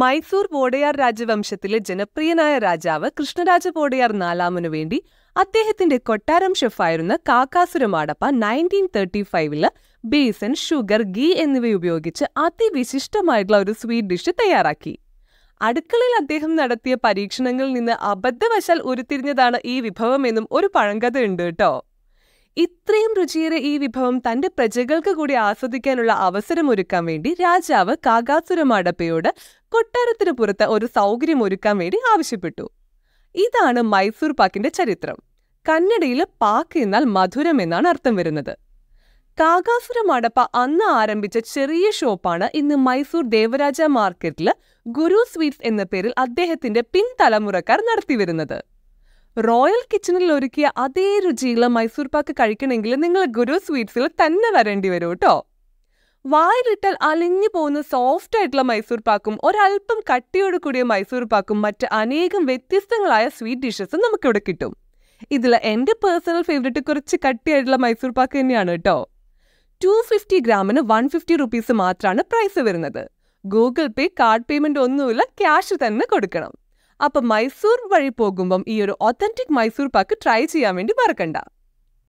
മൈസൂർ വോഡയാർ രാജവംശത്തിലെ ജനപ്രിയനായ രാജാവ് കൃഷ്ണരാജ വോഡയാർ നാലാമനു വേണ്ടി അദ്ദേഹത്തിന്റെ കൊട്ടാരം ഷെഫായിരുന്ന കാക്കാസുരമാടപ്പ നയൻറ്റീൻ തേർട്ടി ഫൈവില് ബേസൻ ഷുഗർ ഗീ എന്നിവ ഉപയോഗിച്ച് അതിവിശിഷ്ടമായിട്ടുള്ള ഒരു സ്വീറ്റ് ഡിഷ് തയ്യാറാക്കി അടുക്കളയിൽ അദ്ദേഹം നടത്തിയ പരീക്ഷണങ്ങളിൽ നിന്ന് അബദ്ധവശാൽ ഉരുത്തിരിഞ്ഞതാണ് ഈ വിഭവമെന്നും ഒരു പഴങ്കഥ ഉണ്ട് കേട്ടോ ഇത്രയും രുചിയേറെ ഈ വിഭവം തന്റെ പ്രജകൾക്ക് കൂടി ആസ്വദിക്കാനുള്ള അവസരമൊരുക്കാൻ വേണ്ടി രാജാവ് കാകാസുരമാടപ്പയോട് കൊട്ടാരത്തിന് പുറത്ത് ഒരു സൗകര്യം ഒരുക്കാൻ വേണ്ടി ആവശ്യപ്പെട്ടു ഇതാണ് മൈസൂർ പാക്കിന്റെ ചരിത്രം കന്നഡയിൽ പാക്ക് എന്നാൽ മധുരം എന്നാണ് അർത്ഥം വരുന്നത് കാകാസുരമാടപ്പ അന്ന് ആരംഭിച്ച ചെറിയ ഷോപ്പാണ് ഇന്ന് മൈസൂർ ദേവരാജ മാർക്കറ്റിൽ ഗുരു സ്വീറ്റ്സ് എന്ന പേരിൽ അദ്ദേഹത്തിന്റെ പിൻതലമുറക്കാർ നടത്തിവരുന്നത് റോയൽ കിച്ചണിൽ ഒരുക്കിയ അതേ രുചിയുള്ള മൈസൂർ പാക്ക് കഴിക്കണമെങ്കിൽ നിങ്ങൾ ഗുരു സ്വീറ്റ്സിൽ തന്നെ വരേണ്ടി വരും കേട്ടോ വായിലിട്ടാൽ അലിഞ്ഞു പോകുന്ന സോഫ്റ്റ് ആയിട്ടുള്ള മൈസൂർ പാക്കും ഒരല്പം കട്ടിയോട് കൂടിയ മൈസൂർ പാക്കും മറ്റ് അനേകം വ്യത്യസ്തങ്ങളായ സ്വീറ്റ് ഡിഷസും നമുക്കിവിടെ കിട്ടും ഇതിൽ എൻ്റെ പേഴ്സണൽ ഫേവറേറ്റ് കുറച്ച് കട്ടിയായിട്ടുള്ള മൈസൂർ പാക്ക് തന്നെയാണ് കേട്ടോ ടു ഫിഫ്റ്റി ഗ്രാമിന് വൺ ഫിഫ്റ്റി റുപ്പീസ് മാത്രമാണ് പ്രൈസ് വരുന്നത് ഗൂഗിൾ പേ കാർഡ് പേയ്മെൻ്റ് ഒന്നുമില്ല ക്യാഷ് തന്നെ കൊടുക്കണം അപ്പം മൈസൂർ വഴി പോകുമ്പം ഈ ഒരു ഒത്തന്റിക് മൈസൂർ പാക്ക് ട്രൈ ചെയ്യാൻ വേണ്ടി മറക്കണ്ട